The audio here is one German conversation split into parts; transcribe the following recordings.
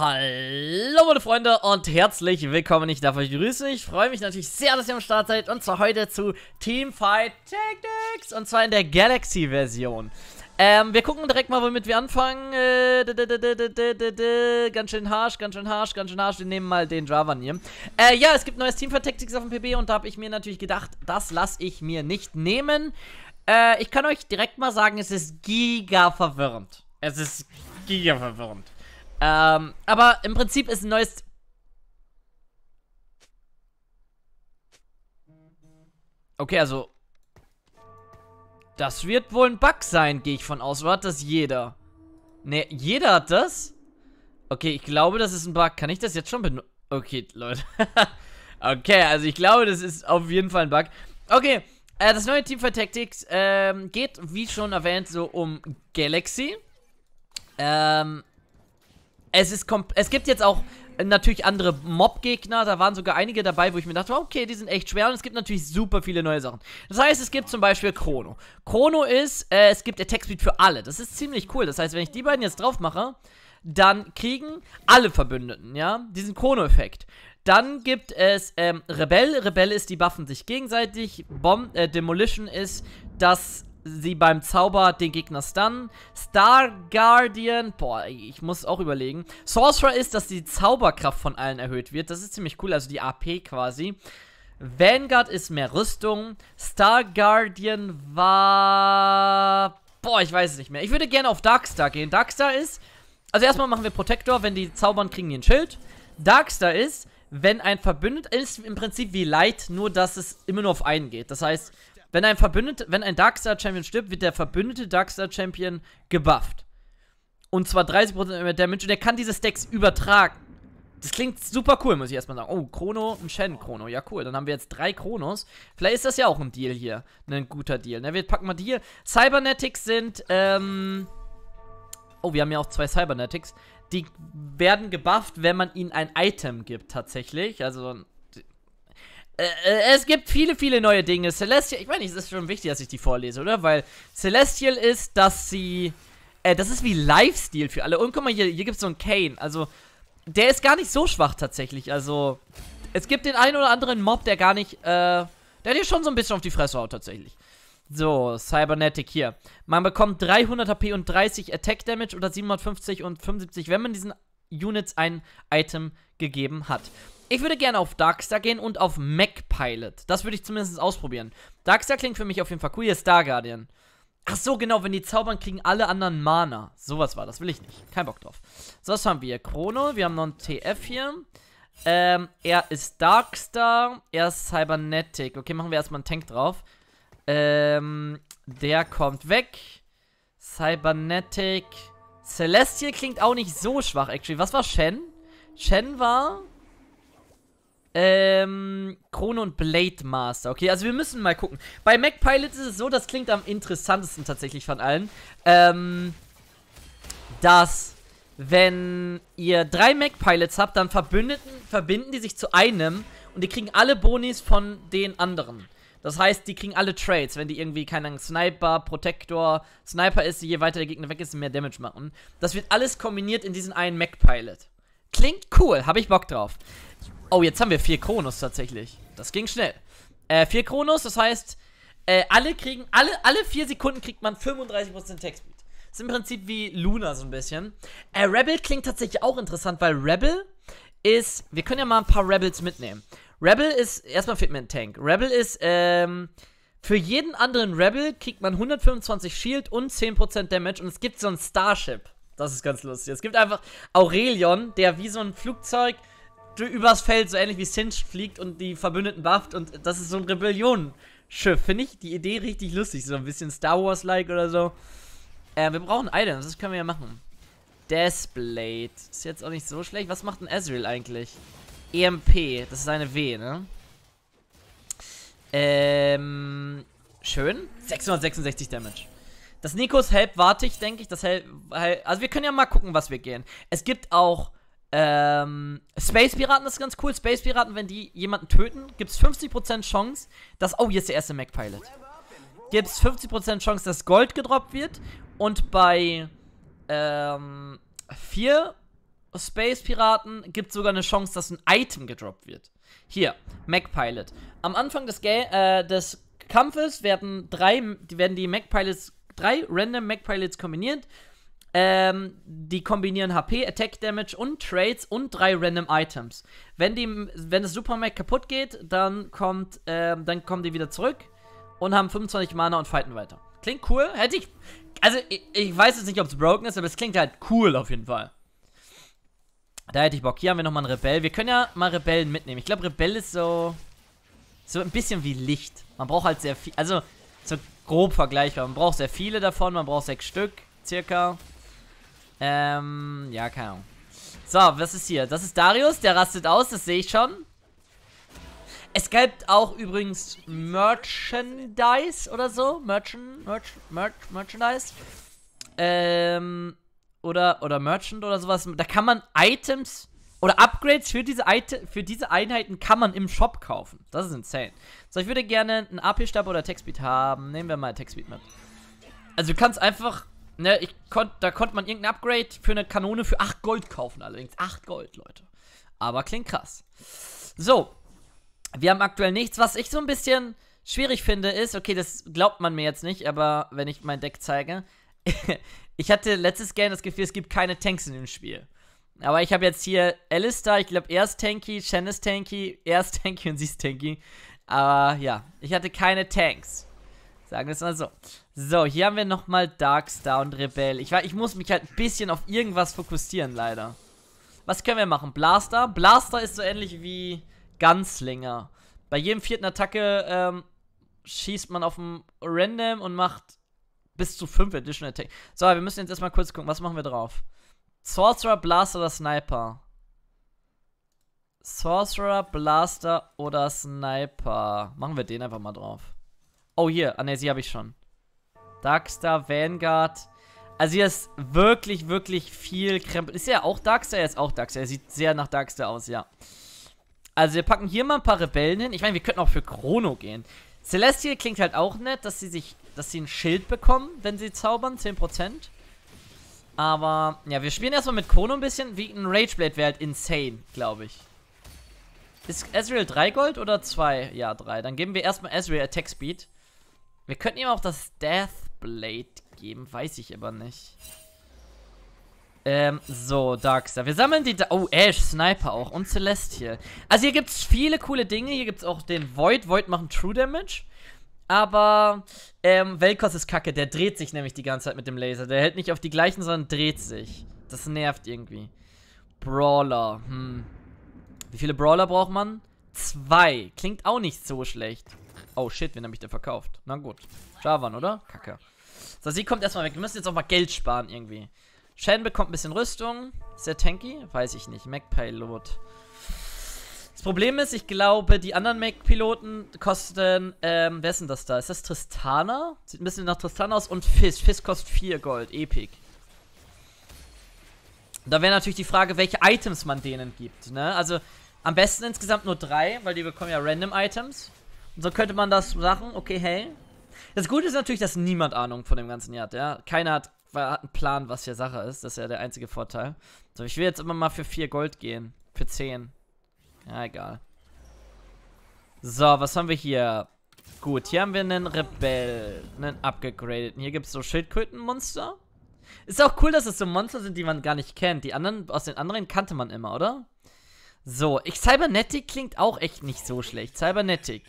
Hallo meine Freunde und herzlich willkommen. Ich darf euch grüßen. Ich freue mich natürlich sehr, dass ihr am Start seid und zwar heute zu Teamfight Tactics und zwar in der Galaxy-Version. Ähm, wir gucken direkt mal, womit wir anfangen. Äh, d -d -d ganz schön harsch, ganz schön harsch, ganz schön harsch. Wir nehmen mal den Javan hier. Äh, ja, es gibt neues Teamfight Tactics auf dem PB und da habe ich mir natürlich gedacht, das lasse ich mir nicht nehmen. Äh, ich kann euch direkt mal sagen, es ist giga verwirrend. Es ist giga verwirrend. Ähm, aber im Prinzip ist ein neues... Okay, also... Das wird wohl ein Bug sein, gehe ich von aus. Oder hat das jeder? Ne, jeder hat das? Okay, ich glaube, das ist ein Bug. Kann ich das jetzt schon benutzen? Okay, Leute. okay, also ich glaube, das ist auf jeden Fall ein Bug. Okay, äh, das neue Teamfight Tactics ähm, geht, wie schon erwähnt, so um Galaxy. Ähm, es ist es gibt jetzt auch äh, natürlich andere Mob-Gegner, da waren sogar einige dabei, wo ich mir dachte, okay, die sind echt schwer und es gibt natürlich super viele neue Sachen. Das heißt, es gibt zum Beispiel Chrono. Chrono ist, äh, es gibt Attack Speed für alle. Das ist ziemlich cool. Das heißt, wenn ich die beiden jetzt drauf mache, dann kriegen alle Verbündeten, ja, diesen Chrono-Effekt. Dann gibt es ähm, Rebell. Rebell ist, die buffen sich gegenseitig. Bomb, äh, Demolition ist, dass sie beim Zauber den Gegner stunnen. Star Guardian, boah, ich muss auch überlegen. Sorcerer ist, dass die Zauberkraft von allen erhöht wird. Das ist ziemlich cool, also die AP quasi. Vanguard ist mehr Rüstung. Star Guardian war... Boah, ich weiß es nicht mehr. Ich würde gerne auf Darkstar gehen. Darkstar ist... Also erstmal machen wir Protector, wenn die zaubern, kriegen die ein Schild. Darkstar ist, wenn ein Verbündet ist im Prinzip wie Light, nur dass es immer nur auf einen geht. Das heißt, wenn ein Verbündeter, wenn ein Darkstar Champion stirbt, wird der verbündete Darkstar Champion gebufft. Und zwar 30% mehr Damage und der kann diese Stacks übertragen. Das klingt super cool, muss ich erstmal sagen. Oh, Chrono und Shen Chrono. Ja, cool. Dann haben wir jetzt drei Chronos. Vielleicht ist das ja auch ein Deal hier. Ein guter Deal. Na, wir packen mal die hier. Cybernetics sind, ähm... Oh, wir haben ja auch zwei Cybernetics. Die werden gebufft, wenn man ihnen ein Item gibt, tatsächlich. Also ein äh, äh, es gibt viele, viele neue Dinge. Celestial, ich meine, es ist schon wichtig, dass ich die vorlese, oder? Weil Celestial ist, dass sie. Äh, das ist wie Lifestyle für alle. Und guck mal, hier, hier gibt es so einen Kane. Also, der ist gar nicht so schwach tatsächlich. Also, es gibt den einen oder anderen Mob, der gar nicht. Äh, der dir schon so ein bisschen auf die Fresse haut tatsächlich. So, Cybernetic hier. Man bekommt 300 HP und 30 Attack Damage oder 750 und 75, wenn man diesen Units ein Item gegeben hat. Ich würde gerne auf Darkstar gehen und auf Mac Das würde ich zumindest ausprobieren. Darkstar klingt für mich auf jeden Fall cool. Hier ist Star Guardian. Ach so, genau, wenn die zaubern, kriegen alle anderen Mana. Sowas war, das will ich nicht. Kein Bock drauf. So, was haben wir? Chrono, wir haben noch einen TF hier. Ähm, er ist Darkstar, er ist Cybernetic. Okay, machen wir erstmal einen Tank drauf. Ähm, der kommt weg. Cybernetic. Celestial klingt auch nicht so schwach, actually. Was war Shen? Shen war ähm, Krone und Blade Master. Okay, also wir müssen mal gucken. Bei Mac Pilot ist es so, das klingt am interessantesten tatsächlich von allen. Ähm, dass wenn ihr drei Mac Pilots habt, dann verbündeten, verbinden die sich zu einem und die kriegen alle Bonis von den anderen. Das heißt, die kriegen alle Trades, wenn die irgendwie, keine Ahnung, Sniper, Protector, Sniper ist, je weiter der Gegner weg ist, mehr Damage machen. Das wird alles kombiniert in diesen einen Mac Pilot. Klingt cool, habe ich Bock drauf. Oh, jetzt haben wir vier Kronos tatsächlich. Das ging schnell. Äh, vier Kronos, das heißt, äh, alle kriegen, alle, alle vier Sekunden kriegt man 35% Textbeat. Ist im Prinzip wie Luna so ein bisschen. Äh, Rebel klingt tatsächlich auch interessant, weil Rebel ist, wir können ja mal ein paar Rebels mitnehmen. Rebel ist, erstmal fehlt mir ein Tank. Rebel ist, ähm, für jeden anderen Rebel kriegt man 125 Shield und 10% Damage und es gibt so ein Starship. Das ist ganz lustig. Es gibt einfach Aurelion, der wie so ein Flugzeug übers Feld, so ähnlich wie Cinch fliegt und die Verbündeten bufft und das ist so ein Rebellion-Schiff. Finde ich die Idee richtig lustig, so ein bisschen Star Wars-like oder so. Äh, wir brauchen Items, das können wir ja machen. Deathblade, ist jetzt auch nicht so schlecht. Was macht ein Ezreal eigentlich? EMP, das ist eine W, ne? Ähm, schön. 666 Damage. Das Nikos Help warte ich, denke ich. Das Help, also wir können ja mal gucken, was wir gehen. Es gibt auch ähm, Space Piraten ist ganz cool. Space Piraten, wenn die jemanden töten, gibt es 50% Chance, dass. Oh, hier ist der erste Mac Pilot. Gibt es 50% Chance, dass Gold gedroppt wird. Und bei ähm, vier Space Piraten gibt es sogar eine Chance, dass ein Item gedroppt wird. Hier, Mac Pilot. Am Anfang des, Ga äh, des Kampfes werden, drei, werden die Mac Pilots, drei random Mac Pilots kombiniert ähm, die kombinieren HP, Attack Damage und Trades und drei Random Items. Wenn, die, wenn das Supermech kaputt geht, dann, kommt, ähm, dann kommen die wieder zurück und haben 25 Mana und fighten weiter. Klingt cool. Hätte ich. Also, ich, ich weiß jetzt nicht, ob es broken ist, aber es klingt halt cool auf jeden Fall. Da hätte ich Bock. Hier haben wir nochmal einen Rebell. Wir können ja mal Rebellen mitnehmen. Ich glaube, Rebell ist so. So ein bisschen wie Licht. Man braucht halt sehr viel. Also, so grob vergleichbar. Man braucht sehr viele davon. Man braucht sechs Stück circa. Ähm, ja, keine Ahnung. So, was ist hier? Das ist Darius, der rastet aus, das sehe ich schon. Es gibt auch übrigens Merchandise oder so. Merchant, Merch, Merch, Merchandise. Ähm, oder, oder Merchant oder sowas. Da kann man Items oder Upgrades für diese, Ite für diese Einheiten kann man im Shop kaufen. Das ist insane. So, ich würde gerne einen AP-Stab oder Textbeat haben. Nehmen wir mal Textbeat mit. Also du kannst einfach Ne, ich konnt, da konnte man irgendein Upgrade für eine Kanone für 8 Gold kaufen, allerdings. 8 Gold, Leute. Aber klingt krass. So. Wir haben aktuell nichts. Was ich so ein bisschen schwierig finde, ist, okay, das glaubt man mir jetzt nicht, aber wenn ich mein Deck zeige. ich hatte letztes Game das Gefühl, es gibt keine Tanks in dem Spiel. Aber ich habe jetzt hier Alistair, ich glaube, er ist tanky, Shen ist tanky, er ist tanky und sie ist tanky. Aber ja, ich hatte keine Tanks. Sagen wir es mal so. So, hier haben wir nochmal Darkstar und Rebell. Ich, ich muss mich halt ein bisschen auf irgendwas fokussieren, leider. Was können wir machen? Blaster? Blaster ist so ähnlich wie Gunslinger. Bei jedem vierten Attacke ähm, schießt man auf dem Random und macht bis zu fünf Additional Attack. So, wir müssen jetzt erstmal kurz gucken, was machen wir drauf? Sorcerer, Blaster oder Sniper? Sorcerer, Blaster oder Sniper? Machen wir den einfach mal drauf. Oh, hier. Ah, ne, sie habe ich schon. Darkstar, Vanguard. Also hier ist wirklich, wirklich viel Krempel. Ist er auch Darkstar? Er ist auch Darkstar. Er sieht sehr nach Darkstar aus, ja. Also wir packen hier mal ein paar Rebellen hin. Ich meine, wir könnten auch für Chrono gehen. Celestial klingt halt auch nett, dass sie sich, dass sie ein Schild bekommen, wenn sie zaubern, 10%. Aber, ja, wir spielen erstmal mit Chrono ein bisschen. Wie ein Rageblade wäre halt insane, glaube ich. Ist Ezreal 3 Gold oder 2? Ja, 3. Dann geben wir erstmal Ezreal Attack Speed. Wir könnten ihm auch das Deathblade geben, weiß ich aber nicht. Ähm, so, Darkstar. Wir sammeln die... Da oh, Ash, Sniper auch. Und Celestial. Also hier gibt's viele coole Dinge. Hier gibt's auch den Void. Void machen True Damage. Aber, ähm, Velkos ist kacke. Der dreht sich nämlich die ganze Zeit mit dem Laser. Der hält nicht auf die gleichen, sondern dreht sich. Das nervt irgendwie. Brawler. Hm. Wie viele Brawler braucht man? Zwei. Klingt auch nicht so schlecht. Oh shit, wen habe ich denn verkauft? Na gut. Javan, oder? Kacke. So, sie kommt erstmal weg. Wir müssen jetzt auch mal Geld sparen irgendwie. Shen bekommt ein bisschen Rüstung. Ist der tanky? Weiß ich nicht. Mac-Pilot. Das Problem ist, ich glaube, die anderen Mac-Piloten kosten, ähm, wer ist denn das da? Ist das Tristana? Sieht ein bisschen nach Tristana aus. Und Fizz. Fizz kostet 4 Gold. Epic. Da wäre natürlich die Frage, welche Items man denen gibt, ne? Also, am besten insgesamt nur drei, weil die bekommen ja Random-Items. Und so könnte man das machen, okay, hey. Das Gute ist natürlich, dass niemand Ahnung von dem Ganzen hat, ja. Keiner hat, hat einen Plan, was hier Sache ist. Das ist ja der einzige Vorteil. So, ich will jetzt immer mal für 4 Gold gehen. Für 10. Ja, egal. So, was haben wir hier? Gut, hier haben wir einen Rebell. Einen Upgradeten. Hier gibt es so Schildkrötenmonster. Ist auch cool, dass es so Monster sind, die man gar nicht kennt. Die anderen, aus den anderen kannte man immer, oder? So, ich, Cybernetic klingt auch echt nicht so schlecht. Cybernetic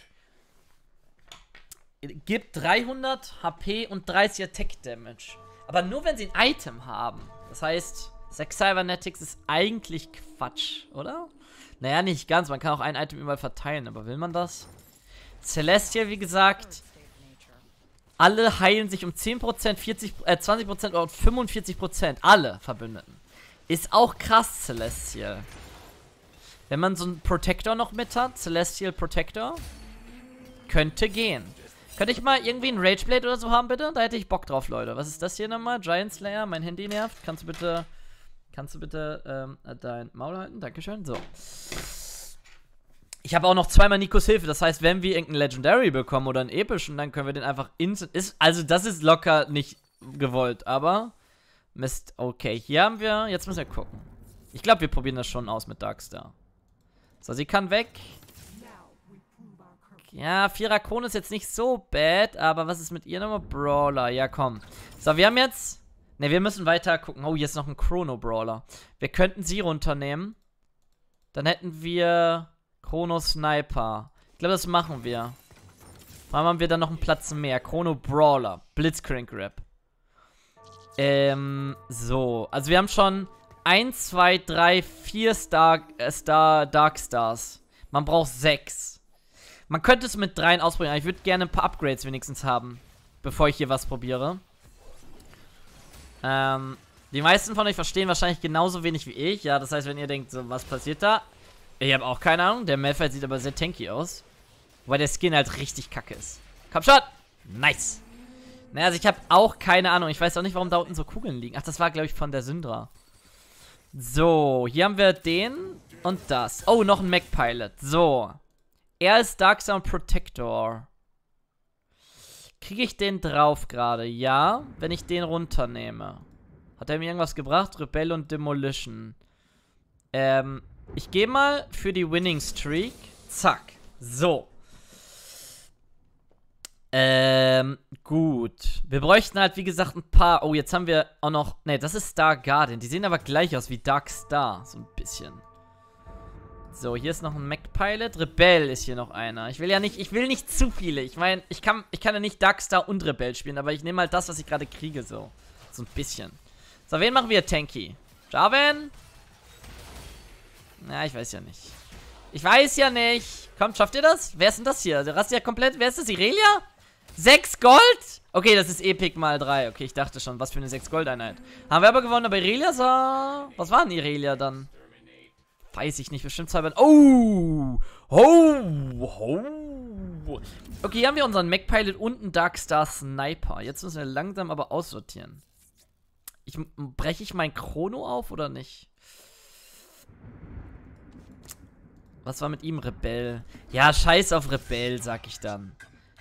gibt 300 HP und 30 Attack Damage. Aber nur, wenn sie ein Item haben. Das heißt, Sex Cybernetics ist eigentlich Quatsch, oder? Naja, nicht ganz. Man kann auch ein Item überall verteilen, aber will man das? Celestia, wie gesagt, alle heilen sich um 10%, 40, äh, 20% und 45%. Alle Verbündeten. Ist auch krass, Celestial. Wenn man so einen Protector noch mit hat, Celestial Protector, könnte gehen. Könnte ich mal irgendwie ein Rageblade oder so haben, bitte? Da hätte ich Bock drauf, Leute. Was ist das hier nochmal? Giant Slayer, mein Handy nervt. Kannst du bitte, kannst du bitte ähm, dein Maul halten? Dankeschön. So. Ich habe auch noch zweimal Nikos Hilfe. Das heißt, wenn wir irgendeinen Legendary bekommen oder einen epischen, dann können wir den einfach instant... Ist, also das ist locker nicht gewollt, aber... Mist, okay. Hier haben wir... Jetzt müssen wir gucken. Ich glaube, wir probieren das schon aus mit Darkstar. So, sie kann weg. Ja, Vierer Krone ist jetzt nicht so bad, aber was ist mit ihr nochmal? Brawler, ja komm. So, wir haben jetzt... Ne, wir müssen weiter gucken. Oh, hier ist noch ein Chrono-Brawler. Wir könnten sie runternehmen. Dann hätten wir Chrono-Sniper. Ich glaube, das machen wir. Vor allem haben wir dann noch einen Platz mehr. Chrono-Brawler. Blitzcrank-Rap. Ähm, so. Also wir haben schon 1, 2, 3, 4 Star, äh, Star Dark Stars. Man braucht 6. Man könnte es mit dreien ausprobieren, aber ich würde gerne ein paar Upgrades wenigstens haben, bevor ich hier was probiere. Ähm, die meisten von euch verstehen wahrscheinlich genauso wenig wie ich. Ja, das heißt, wenn ihr denkt, so, was passiert da? Ich habe auch keine Ahnung. Der Malphite sieht aber sehr tanky aus. Weil der Skin halt richtig kacke ist. Komm schon! Nice! Naja, also ich habe auch keine Ahnung. Ich weiß auch nicht, warum da unten so Kugeln liegen. Ach, das war, glaube ich, von der Syndra. So, hier haben wir den und das. Oh, noch ein Mac-Pilot. So. Er ist Dark Sound Protector. Kriege ich den drauf gerade? Ja, wenn ich den runternehme. Hat er mir irgendwas gebracht? Rebell und Demolition. Ähm, ich gehe mal für die Winning Streak. Zack. So. Ähm, gut. Wir bräuchten halt, wie gesagt, ein paar... Oh, jetzt haben wir auch noch... Ne, das ist Star Guardian. Die sehen aber gleich aus wie Dark Star. So ein bisschen. So, hier ist noch ein Mac-Pilot. Rebell ist hier noch einer. Ich will ja nicht, ich will nicht zu viele. Ich meine, ich kann, ich kann ja nicht Darkstar und Rebell spielen, aber ich nehme halt das, was ich gerade kriege, so. So ein bisschen. So, wen machen wir Tanky? Jarvan? Na, ich weiß ja nicht. Ich weiß ja nicht. Kommt, schafft ihr das? Wer ist denn das hier? Der rast ja komplett. Wer ist das? Irelia? Sechs Gold? Okay, das ist Epic mal drei. Okay, ich dachte schon, was für eine sechs Gold-Einheit. Haben wir aber gewonnen, aber Irelia sah... Was war denn Irelia dann? Weiß ich nicht, bestimmt zwei Band. Oh! Oh! Oh! Okay, hier haben wir unseren Mac Pilot und einen Darkstar Sniper. Jetzt müssen wir langsam aber aussortieren. Ich, breche ich mein Chrono auf oder nicht? Was war mit ihm? Rebell. Ja, scheiß auf Rebell, sag ich dann.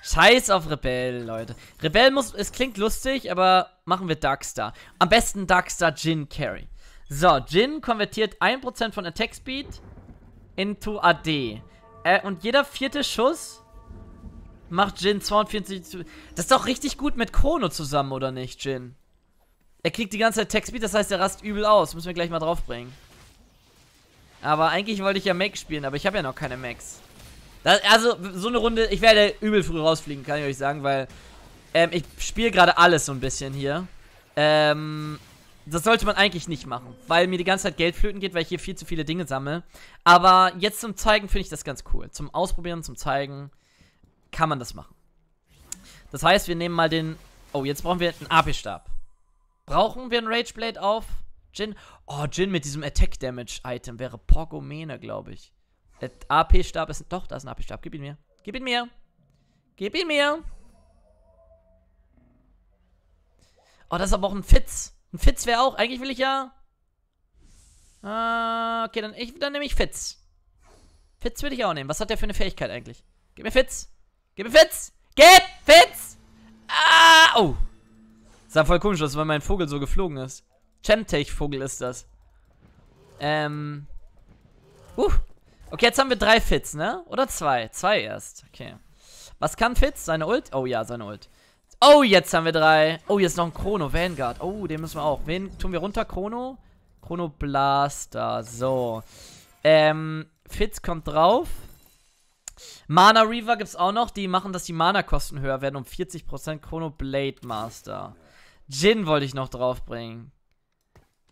Scheiß auf Rebell, Leute. Rebell muss, es klingt lustig, aber machen wir Darkstar. Am besten Darkstar Jin Carry. So, Jin konvertiert 1% von Attack Speed into AD. Äh, und jeder vierte Schuss macht Jin 42... Zu das ist doch richtig gut mit Chrono zusammen, oder nicht, Jin? Er kriegt die ganze Zeit Attack Speed, das heißt, er rast übel aus. Müssen wir gleich mal draufbringen. Aber eigentlich wollte ich ja Max spielen, aber ich habe ja noch keine Max. Das, also, so eine Runde, ich werde übel früh rausfliegen, kann ich euch sagen, weil ähm, ich spiele gerade alles so ein bisschen hier. Ähm, das sollte man eigentlich nicht machen, weil mir die ganze Zeit Geld flöten geht, weil ich hier viel zu viele Dinge sammle. Aber jetzt zum Zeigen finde ich das ganz cool. Zum Ausprobieren, zum Zeigen kann man das machen. Das heißt, wir nehmen mal den... Oh, jetzt brauchen wir einen AP-Stab. Brauchen wir einen Rageblade auf? Jin? Oh, Jin mit diesem Attack-Damage-Item wäre Porgomene, glaube ich. Äh, AP-Stab ist... Doch, da ist ein AP-Stab. Gib ihn mir. Gib ihn mir. Gib ihn mir. Oh, das ist aber auch ein Fitz. Ein Fitz wäre auch. Eigentlich will ich ja. Ah, okay, dann, dann nehme ich Fitz. Fitz würde ich auch nehmen. Was hat der für eine Fähigkeit eigentlich? Gib mir Fitz! Gib mir Fitz! Gib Fitz! Ah! Oh! sah voll komisch aus, weil mein Vogel so geflogen ist. Chemtech-Vogel ist das. Ähm. Uh! Okay, jetzt haben wir drei Fitz, ne? Oder zwei? Zwei erst. Okay. Was kann Fitz? Seine Ult? Oh ja, seine Ult. Oh, jetzt haben wir drei. Oh, jetzt noch ein Chrono, Vanguard. Oh, den müssen wir auch. Wen tun wir runter? Chrono? Chrono Blaster. So. Ähm, Fitz kommt drauf. Mana Reaver gibt's auch noch. Die machen, dass die Mana-Kosten höher werden um 40%. Chrono Blade Master. Jin wollte ich noch draufbringen.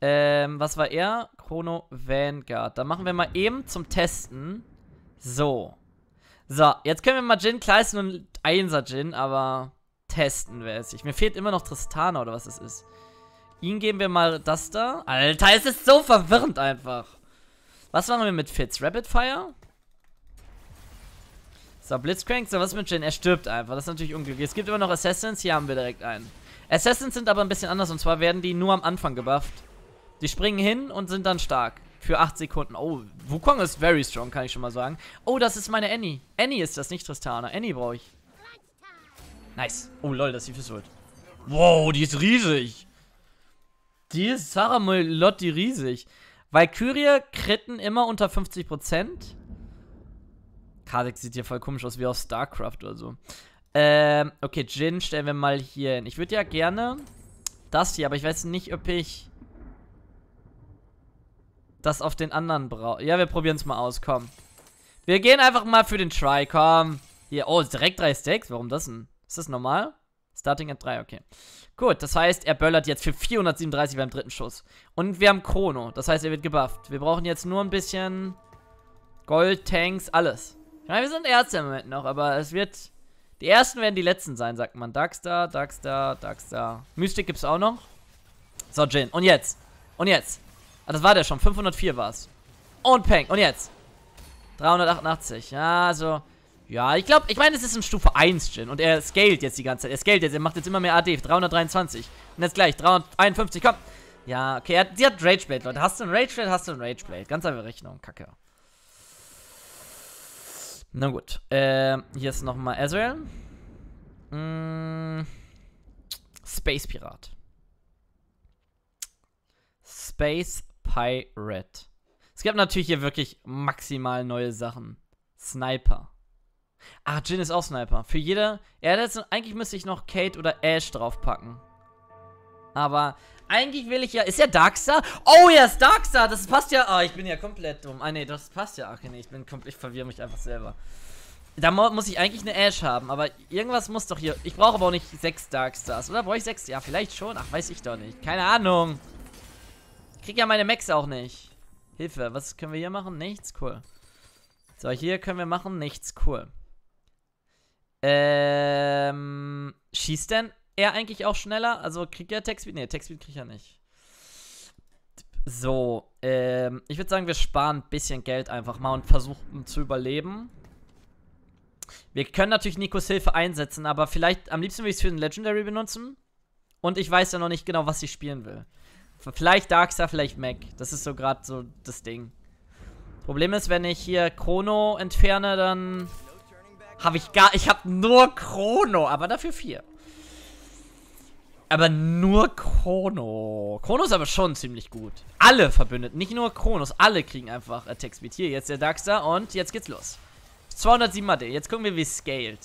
Ähm, was war er? Chrono Vanguard. Da machen wir mal eben zum Testen. So. So, jetzt können wir mal Jin kleisten und Einser Jin, aber testen, wer es sich. Mir fehlt immer noch Tristana oder was es ist. Ihn geben wir mal das da. Alter, es ist so verwirrend einfach. Was machen wir mit Fitz? Rapid Fire? So, Blitzcrank. So, was mit Jin? Er stirbt einfach. Das ist natürlich unglücklich. Es gibt immer noch Assassins. Hier haben wir direkt einen. Assassins sind aber ein bisschen anders. Und zwar werden die nur am Anfang gebufft. Die springen hin und sind dann stark. Für 8 Sekunden. Oh, Wukong ist very strong, kann ich schon mal sagen. Oh, das ist meine Annie. Annie ist das, nicht Tristana. Annie brauche ich. Nice. Oh lol, das ist die Fisswelt. Wow, die ist riesig. Die ist Sarah Molotti riesig. Valkyrie kritten immer unter 50%. Kadex sieht hier voll komisch aus, wie aus StarCraft oder so. Ähm, okay, Jin stellen wir mal hier hin. Ich würde ja gerne das hier, aber ich weiß nicht, ob ich das auf den anderen brauche. Ja, wir probieren es mal aus, komm. Wir gehen einfach mal für den Try, komm. Hier, oh, direkt drei Stacks? Warum das denn? Ist das normal? Starting at 3, okay. Gut, das heißt, er böllert jetzt für 437 beim dritten Schuss. Und wir haben Chrono, das heißt, er wird gebufft. Wir brauchen jetzt nur ein bisschen Gold, Tanks, alles. Ich meine, wir sind Ärzte im Moment noch, aber es wird... Die Ersten werden die Letzten sein, sagt man. Darkstar, Darkstar, Darkstar. Mystic gibt's auch noch. So, Jin. Und jetzt. Und jetzt. Ah, das war der schon. 504 war's. Und Peng. Und jetzt. 388. Ja, also... Ja, ich glaube, ich meine, es ist ein Stufe 1 Gin und er scaled jetzt die ganze Zeit. Er scaled jetzt, er macht jetzt immer mehr AD. 323. Und jetzt gleich, 351, komm. Ja, okay, er, hat, hat Rageblade, Leute. Hast du ein Rageblade, hast du ein Rageblade. Ganz einfach Rechnung, kacke. Na gut, ähm, hier ist nochmal Ezreal. Mm, Space Pirat. Space Pirate. Es gibt natürlich hier wirklich maximal neue Sachen. Sniper. Ah, Jin ist auch Sniper. Für jeder. Ja, das, eigentlich müsste ich noch Kate oder Ash draufpacken. Aber eigentlich will ich ja. Ist ja Darkstar? Oh ja, ist Darkstar. Das passt ja. Ah, ich bin ja komplett dumm. Ah, nee, das passt ja. Ach, nee, ich bin komplett. Ich verwirre mich einfach selber. Da muss ich eigentlich eine Ash haben, aber irgendwas muss doch hier. Ich brauche aber auch nicht sechs Darkstars. Oder brauche ich sechs? Ja, vielleicht schon. Ach, weiß ich doch nicht. Keine Ahnung. Ich krieg ja meine Max auch nicht. Hilfe, was können wir hier machen? Nichts, cool. So, hier können wir machen nichts, cool. Ähm, schießt denn er eigentlich auch schneller? Also kriegt er Textbeat? Ne, Textbeat kriegt er nicht. So, ähm, ich würde sagen, wir sparen ein bisschen Geld einfach mal und versuchen zu überleben. Wir können natürlich Nikos Hilfe einsetzen, aber vielleicht am liebsten würde ich es für den Legendary benutzen. Und ich weiß ja noch nicht genau, was ich spielen will. Vielleicht Darkstar, vielleicht Mac. Das ist so gerade so das Ding. Problem ist, wenn ich hier Chrono entferne, dann habe ich gar... Ich habe nur Chrono, aber dafür vier. Aber nur Chrono. Chrono ist aber schon ziemlich gut. Alle verbündet, nicht nur Chronos. Alle kriegen einfach Attack Speed. Hier, jetzt der Darkstar und jetzt geht's los. 207 hat Jetzt gucken wir, wie es scaled.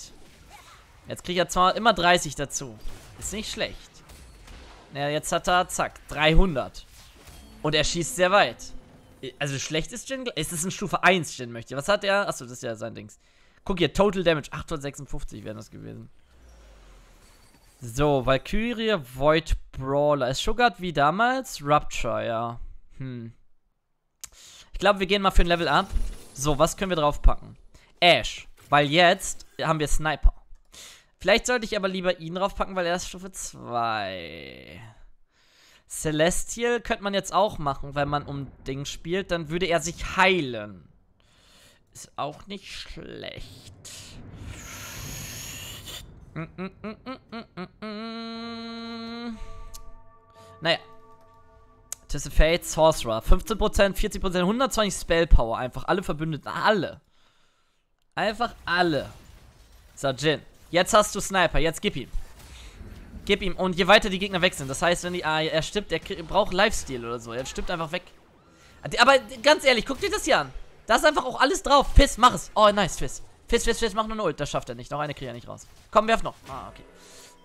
Jetzt kriegt er zwar immer 30 dazu. Ist nicht schlecht. Ja, jetzt hat er, zack, 300. Und er schießt sehr weit. Also schlecht ist Jin... Ist es ein Stufe 1 Jin, möchte ich. Was hat er? Achso, das ist ja sein Dings. Guck hier, Total Damage. 856 wären das gewesen. So, Valkyrie, Void Brawler. Ist Sugar wie damals? Rupture, ja. Hm. Ich glaube, wir gehen mal für ein Level ab. So, was können wir draufpacken? Ash. Weil jetzt haben wir Sniper. Vielleicht sollte ich aber lieber ihn draufpacken, weil er ist Stufe 2. Celestial könnte man jetzt auch machen, wenn man um Ding spielt. Dann würde er sich heilen. Ist auch nicht schlecht. Mm, mm, mm, naja. Test of Fate, Sorcerer. 15%, 40%, 120 Spellpower. Einfach alle Verbündeten. Alle. Einfach alle. So, Jin. Jetzt hast du Sniper. Jetzt gib ihm. Gib ihm. Und je weiter die Gegner weg sind. Das heißt, wenn die... Ah, er stirbt. Er braucht Lifesteal oder so. Er stirbt einfach weg. Aber ganz ehrlich, guck dir das hier an. Da ist einfach auch alles drauf. Fizz, mach es. Oh, nice, Fizz. Fizz, Fizz, Fizz, mach nur eine Ult. Das schafft er nicht. Noch eine kriegt er nicht raus. Komm, werf noch. Ah, okay.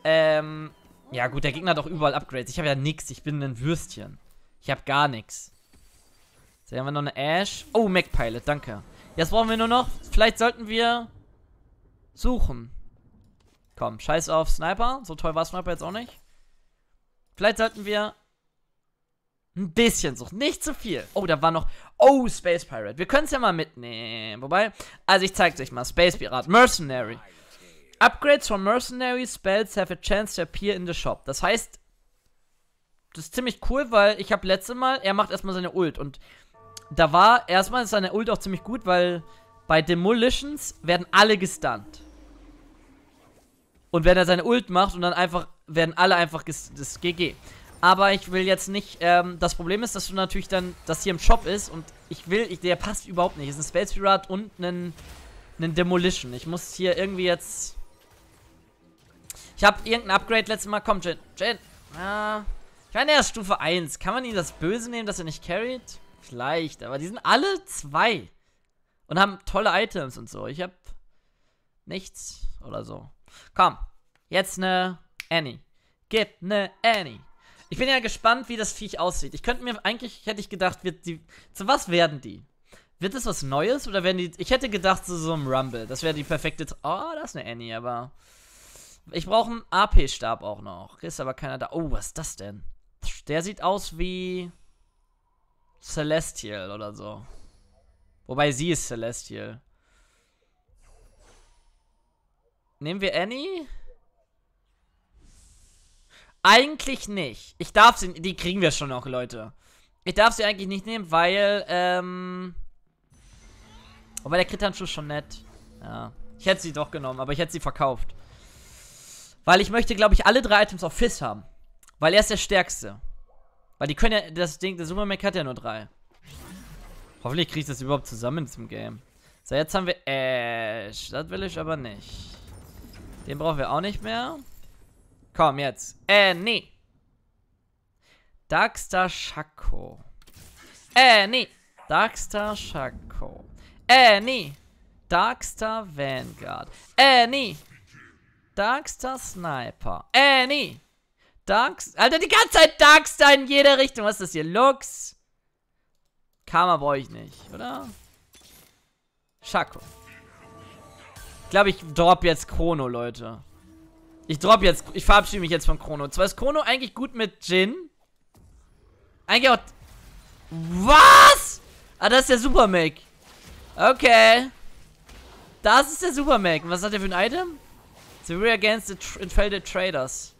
Ähm, ja gut, der Gegner hat auch überall Upgrades. Ich habe ja nix. Ich bin ein Würstchen. Ich habe gar nichts. So, hier haben wir noch eine Ash. Oh, Mac-Pilot, danke. Jetzt brauchen wir nur noch... Vielleicht sollten wir... Suchen. Komm, scheiß auf Sniper. So toll war Sniper jetzt auch nicht. Vielleicht sollten wir... Ein bisschen suchen. Nicht zu viel. Oh, da war noch... Oh, Space Pirate. Wir können es ja mal mitnehmen. Wobei, also ich zeig's euch mal. Space Pirate. Mercenary. Upgrades from Mercenary Spells have a chance to appear in the shop. Das heißt, das ist ziemlich cool, weil ich habe letzte Mal, er macht erstmal seine Ult. Und da war, erstmal seine Ult auch ziemlich gut, weil bei Demolitions werden alle gestunt. Und wenn er seine Ult macht und dann einfach, werden alle einfach, das GG. Aber ich will jetzt nicht, ähm, das Problem ist, dass du natürlich dann, das hier im Shop ist und ich will, ich, der passt überhaupt nicht. Es ist ein Space Pirat und ein, ein Demolition. Ich muss hier irgendwie jetzt, ich habe irgendein Upgrade letztes Mal, komm Jin, Jin, ah, ich meine, er ist Stufe 1. Kann man ihm das Böse nehmen, dass er nicht carried? Vielleicht, aber die sind alle zwei und haben tolle Items und so. Ich habe nichts oder so. Komm, jetzt ne Annie. Gib ne Annie. Ich bin ja gespannt, wie das Viech aussieht. Ich könnte mir, eigentlich hätte ich gedacht, wird die, zu was werden die? Wird das was Neues oder werden die, ich hätte gedacht zu so einem Rumble. Das wäre die perfekte, oh, das ist eine Annie, aber. Ich brauche einen AP-Stab auch noch. Ist aber keiner da. Oh, was ist das denn? Der sieht aus wie Celestial oder so. Wobei sie ist Celestial. Nehmen wir Annie? Eigentlich nicht. Ich darf sie. Die kriegen wir schon noch, Leute. Ich darf sie eigentlich nicht nehmen, weil, ähm. Aber oh, der Krithandschuh schon nett. Ja. Ich hätte sie doch genommen, aber ich hätte sie verkauft. Weil ich möchte, glaube ich, alle drei Items auf Fizz haben. Weil er ist der Stärkste. Weil die können ja, das Ding, der Supermac hat ja nur drei. Hoffentlich kriege ich das überhaupt zusammen zum Game. So, jetzt haben wir Ash. Das will ich aber nicht. Den brauchen wir auch nicht mehr. Komm, jetzt. Äh, nee. Darkstar Schako. Äh, nee. Darkstar Schako. Äh, nee. Darkstar Vanguard. Äh, nee. Darkstar Sniper. Äh, nee. Darkstar. Alter, die ganze Zeit Darkstar in jeder Richtung. Was ist das hier? Lux. Karma brauche ich nicht, oder? Schako. Ich glaube, ich drop jetzt Chrono, Leute. Ich drop jetzt. Ich verabschiede mich jetzt von Chrono. Zwar ist Chrono eigentlich gut mit Jin. Eigentlich auch... Was? Ah, das ist der Super Mac. Okay. Das ist der Super Mac. Was hat der für ein Item? The Rear Against the tra Infalted Traders.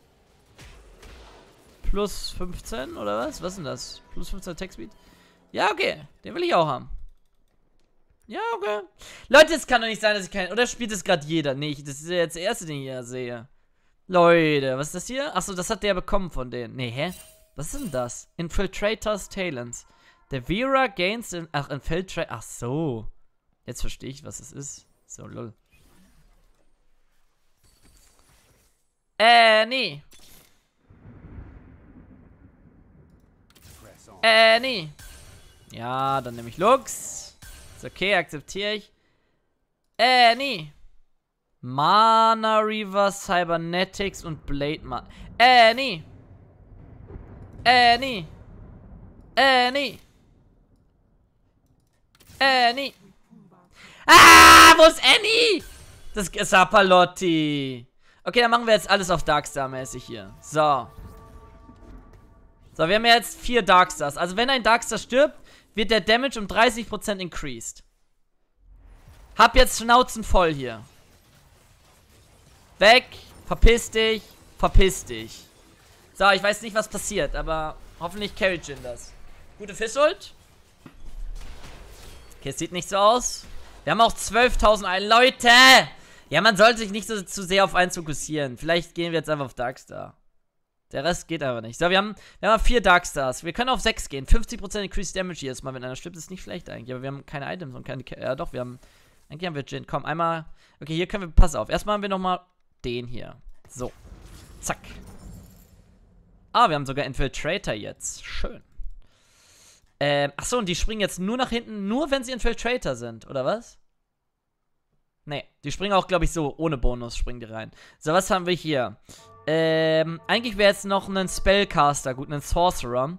Plus 15 oder was? Was ist denn das? Plus 15 Attack Speed? Ja, okay. Den will ich auch haben. Ja, okay. Leute, es kann doch nicht sein, dass ich keinen... Oder spielt es gerade jeder? Nee, das ist ja jetzt der erste, den ich hier sehe. Leute, was ist das hier? Achso, das hat der bekommen von denen. Nee, hä? Was ist denn das? Infiltrators Talents. Der Vera gains in... Ach, Infiltrator... Ach so. Jetzt verstehe ich, was es ist. So, lol. Äh, nee. Äh, nee. Ja, dann nehme ich Lux. Ist okay, akzeptiere ich. Äh, nee. Mana Reaver, Cybernetics und Blade Man. Annie! Annie! Annie! Annie! Ah, wo ist Annie? Das ist Apalotti. Okay, dann machen wir jetzt alles auf Darkstar-mäßig hier. So. So, wir haben ja jetzt vier Darkstars. Also wenn ein Darkstar stirbt, wird der Damage um 30% increased. Hab jetzt Schnauzen voll hier. Weg! Verpiss dich! Verpiss dich! So, ich weiß nicht, was passiert, aber hoffentlich carry Jin das. Gute Fischult. Okay, es sieht nicht so aus. Wir haben auch 12.000 Leute! Ja, man sollte sich nicht so zu sehr auf einen fokussieren. Vielleicht gehen wir jetzt einfach auf Darkstar. Der Rest geht aber nicht. So, wir haben, wir haben vier Darkstars. Wir können auf 6 gehen. 50% Increased Damage jedes Mal mit einer Strip. ist nicht schlecht eigentlich. Aber wir haben keine Items und keine... Ja, doch, wir haben... Eigentlich haben wir Jin. Komm, einmal... Okay, hier können wir... Pass auf. Erstmal haben wir nochmal den hier. So. Zack. Ah, wir haben sogar Infiltrator jetzt. Schön. Ähm, achso, und die springen jetzt nur nach hinten, nur wenn sie Infiltrator sind, oder was? Nee, die springen auch, glaube ich, so ohne Bonus springen die rein. So, was haben wir hier? Ähm, eigentlich wäre jetzt noch ein Spellcaster gut, ein Sorcerer.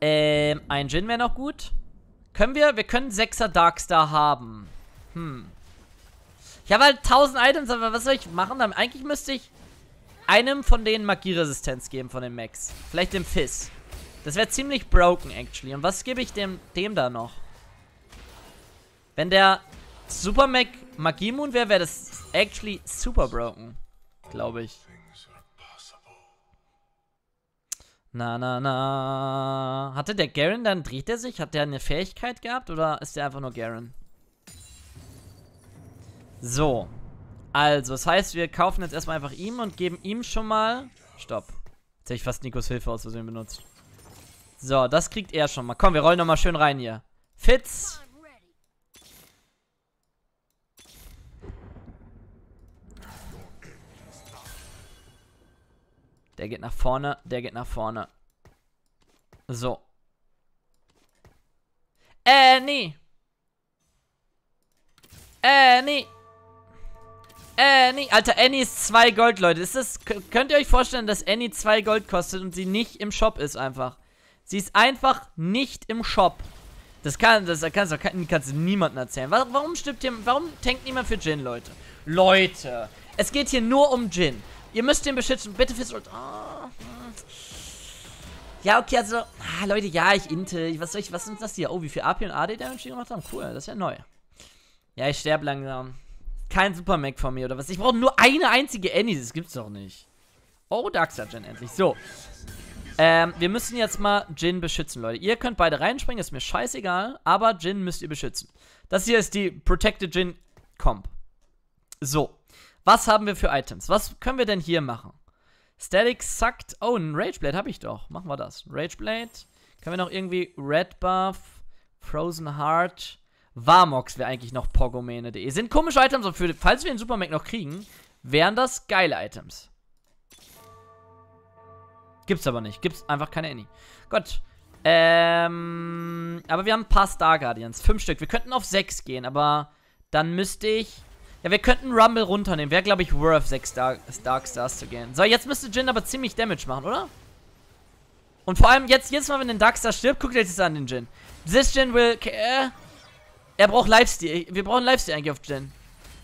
Ähm, ein Jin wäre noch gut. Können wir? Wir können 6er Darkstar haben. Hm. Ich habe halt 1000 Items, aber was soll ich machen? Eigentlich müsste ich einem von denen Magieresistenz geben, von den Max. Vielleicht dem Fizz. Das wäre ziemlich broken, actually. Und was gebe ich dem, dem da noch? Wenn der Super Mac Magie Moon wäre, wäre das actually super broken. Glaube ich. Na, na, na. Hatte der Garen, dann dreht er sich? Hat der eine Fähigkeit gehabt oder ist der einfach nur Garen? So. Also, das heißt, wir kaufen jetzt erstmal einfach ihm und geben ihm schon mal... Stopp. Jetzt hätte ich fast Nikos Hilfe aus Versehen benutzt. So, das kriegt er schon mal. Komm, wir rollen nochmal schön rein hier. Fitz! Der geht nach vorne, der geht nach vorne. So. Äh, nee. Äh, nee. Annie. Äh, Alter, Annie ist 2 Gold, Leute. Ist das, könnt ihr euch vorstellen, dass Annie 2 Gold kostet und sie nicht im Shop ist einfach? Sie ist einfach nicht im Shop. Das kann, das kannst du, kannst du niemandem erzählen. Warum, warum stirbt hier, warum tankt niemand für Gin, Leute? Leute, es geht hier nur um Gin. Ihr müsst den beschützen. Bitte fürs... Oh. Ja, okay, also... Ah, Leute, ja, ich intel. Was, soll ich, was sind das hier? Oh, wie viel AP und AD Damage die gemacht haben? Cool, das ist ja neu. Ja, ich sterbe langsam kein Super Mac von mir oder was. Ich brauche nur eine einzige Annie. Das gibt's doch nicht. Oh, Dark Jin endlich. So. Ähm, wir müssen jetzt mal Jin beschützen, Leute. Ihr könnt beide reinspringen, ist mir scheißegal. Aber Jin müsst ihr beschützen. Das hier ist die Protected Jin Comp. So. Was haben wir für Items? Was können wir denn hier machen? Static suckt. Oh, ein Rageblade habe ich doch. Machen wir das. Rageblade. Können wir noch irgendwie Red Buff, Frozen Heart, Warmox wäre eigentlich noch Pogomäne.de. Sind komische Items, aber für, falls wir den Supermac noch kriegen, wären das geile Items. Gibt's aber nicht. Gibt's einfach keine Any. Gut. Ähm, aber wir haben ein paar Star Guardians. Fünf Stück. Wir könnten auf sechs gehen, aber dann müsste ich... Ja, wir könnten Rumble runternehmen. Wäre, glaube ich, worth, sechs Star Stark zu gehen. So, jetzt müsste Jin aber ziemlich Damage machen, oder? Und vor allem jetzt, jetzt mal, wenn ein Darkstar stirbt, guckt euch das an, den Jin. This Jin will... Äh, er braucht Lifesteal. Wir brauchen Lifesteal eigentlich auf Jin.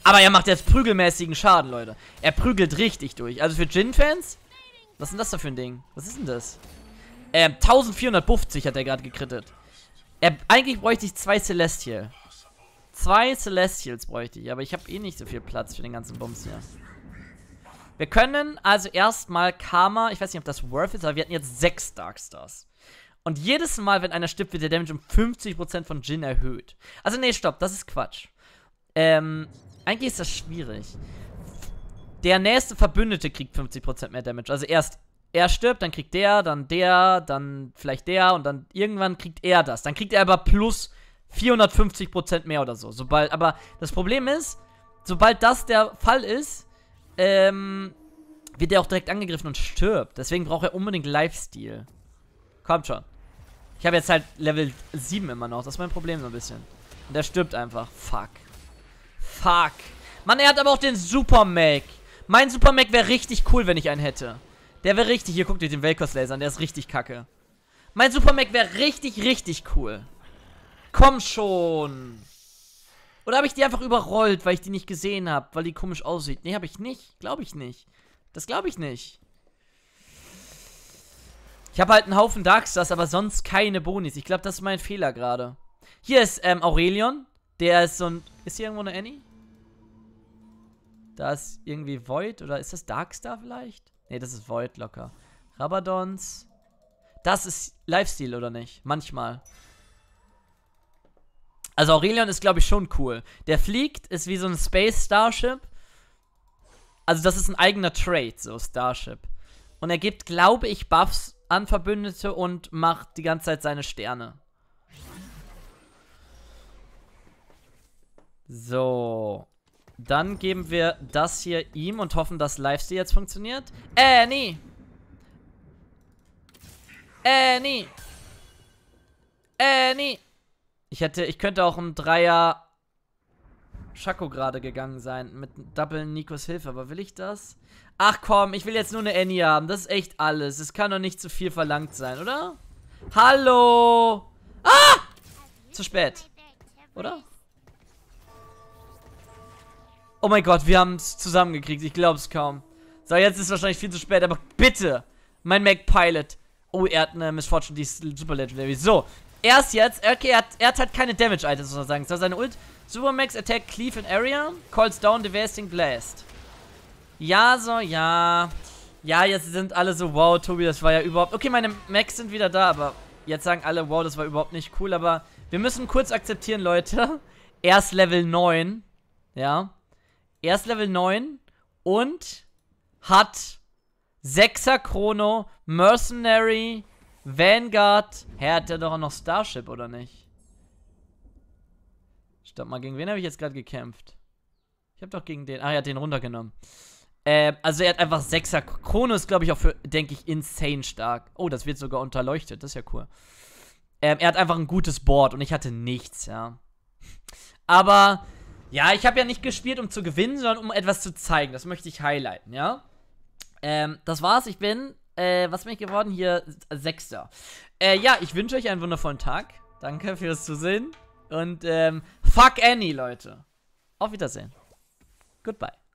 Aber er macht jetzt prügelmäßigen Schaden, Leute. Er prügelt richtig durch. Also für Jin-Fans? Was ist denn das da für ein Ding? Was ist denn das? Ähm, 1450 hat er gerade gekrittet. Er, eigentlich bräuchte ich zwei Celestial. Zwei Celestials bräuchte ich, aber ich habe eh nicht so viel Platz für den ganzen Bums hier. Wir können also erstmal Karma, ich weiß nicht, ob das worth ist, aber wir hatten jetzt sechs Darkstars. Und jedes Mal, wenn einer stirbt, wird der Damage um 50% von Jin erhöht. Also nee, stopp, das ist Quatsch. Ähm, eigentlich ist das schwierig. Der nächste Verbündete kriegt 50% mehr Damage. Also erst er stirbt, dann kriegt der, dann der, dann vielleicht der und dann irgendwann kriegt er das. Dann kriegt er aber plus 450% mehr oder so. Sobald, aber das Problem ist, sobald das der Fall ist, ähm, wird er auch direkt angegriffen und stirbt. Deswegen braucht er unbedingt Lifesteal. Kommt schon. Ich habe jetzt halt Level 7 immer noch. Das ist mein Problem so ein bisschen. Und der stirbt einfach. Fuck. Fuck. Mann, er hat aber auch den Super Mac. Mein Super Mac wäre richtig cool, wenn ich einen hätte. Der wäre richtig. Hier, guckt ihr den Velkos Laser an. Der ist richtig kacke. Mein Super Mac wäre richtig, richtig cool. Komm schon. Oder habe ich die einfach überrollt, weil ich die nicht gesehen habe, weil die komisch aussieht? Nee, habe ich nicht. Glaube ich nicht. Das glaube ich nicht. Ich habe halt einen Haufen Darkstars, aber sonst keine Bonis. Ich glaube, das ist mein Fehler gerade. Hier ist ähm, Aurelion. Der ist so ein... Ist hier irgendwo eine Annie? Da ist irgendwie Void. Oder ist das Darkstar vielleicht? Ne, das ist Void locker. Rabadons. Das ist Lifestyle, oder nicht? Manchmal. Also Aurelion ist, glaube ich, schon cool. Der fliegt, ist wie so ein Space Starship. Also das ist ein eigener Trade, so Starship. Und er gibt, glaube ich, Buffs an Verbündete und macht die ganze Zeit seine Sterne. So. Dann geben wir das hier ihm und hoffen, dass Lifesteal jetzt funktioniert. Annie! Annie! Annie! Ich hätte, ich könnte auch im Dreier Schako gerade gegangen sein mit Double Nikos Hilfe, aber will ich das? Ach komm, ich will jetzt nur eine Annie haben. Das ist echt alles. Es kann doch nicht zu viel verlangt sein, oder? Hallo! Ah! Zu spät. Oder? Oh mein Gott, wir haben es zusammengekriegt. Ich glaube es kaum. So, jetzt ist es wahrscheinlich viel zu spät, aber bitte! Mein Mac Pilot. Oh, er hat eine Miss Fortune, die ist super legendary. So, er ist jetzt. Okay, er hat, er hat halt keine Damage-Items sozusagen. Das war seine Ult. Supermax Attack Cleave in Area. Calls down Devastating Blast. Ja, so, ja. Ja, jetzt sind alle so, wow, Tobi, das war ja überhaupt... Okay, meine Macs sind wieder da, aber jetzt sagen alle, wow, das war überhaupt nicht cool. Aber wir müssen kurz akzeptieren, Leute. Erst Level 9. Ja. Erst Level 9 und hat 6er Chrono, Mercenary, Vanguard. Hä, hat der doch auch noch Starship, oder nicht? Stopp mal, gegen wen habe ich jetzt gerade gekämpft? Ich habe doch gegen den... Ah, er hat den runtergenommen. Ähm, also er hat einfach 6er. Chrono ist, glaube ich, auch für, denke ich, insane stark. Oh, das wird sogar unterleuchtet. Das ist ja cool. Ähm, er hat einfach ein gutes Board und ich hatte nichts, ja. Aber, ja, ich habe ja nicht gespielt, um zu gewinnen, sondern um etwas zu zeigen. Das möchte ich highlighten, ja. Ähm, das war's. Ich bin, äh, was bin ich geworden? Hier, Sechster. Äh, ja, ich wünsche euch einen wundervollen Tag. Danke fürs Zusehen. Und, ähm, fuck Annie, Leute. Auf Wiedersehen. Goodbye.